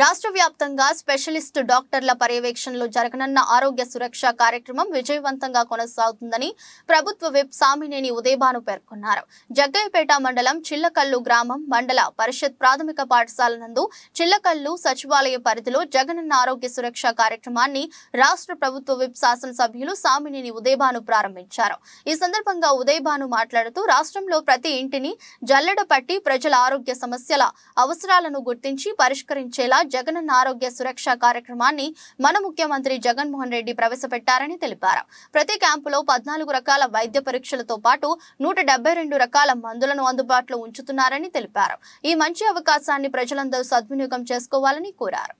రాష్ట్ర వ్యాప్తంగా స్పెషలిస్ట్ డాక్టర్ల పర్యవేక్షణలో జరగనున్న ఆరోగ్య సురక్ష కార్యక్రమం విజయవంతంగా కొనసాగుతుందని ప్రభుత్వ విప్ సామినేని ఉదయభాను పేర్కొన్నారు జగ్గయ్యపేట మండలం చిల్లకల్లు గ్రామం మండల పరిషత్ ప్రాథమిక పాఠశాల నందు చిల్లకల్లు సచివాలయ పరిధిలో జగనన్న ఆరోగ్య సురక్ష కార్యక్రమాన్ని రాష్ట్ర ప్రభుత్వ విప్ శాసనసభ్యులు సామినేని ఉదయభాను ప్రారంభించారు ఈ సందర్భంగా ఉదయభాను మాట్లాడుతూ రాష్ట్రంలో ప్రతి ఇంటిని జల్లెడ పట్టి ప్రజల ఆరోగ్య సమస్యల అవసరాలను గుర్తించి పరిష్కరించేలా జగనన్న ఆరోగ్య సురక్ష కార్యక్రమాన్ని మన ముఖ్యమంత్రి జగన్మోహన్ రెడ్డి ప్రవేశపెట్టారని తెలిపారు ప్రతి క్యాంపులో పద్నాలుగు రకాల వైద్య పరీక్షలతో పాటు నూట రకాల మందులను అందుబాటులో ఉంచుతున్నారని తెలిపారు ఈ మంచి అవకాశాన్ని ప్రజలందరూ సద్వినియోగం చేసుకోవాలని కోరారు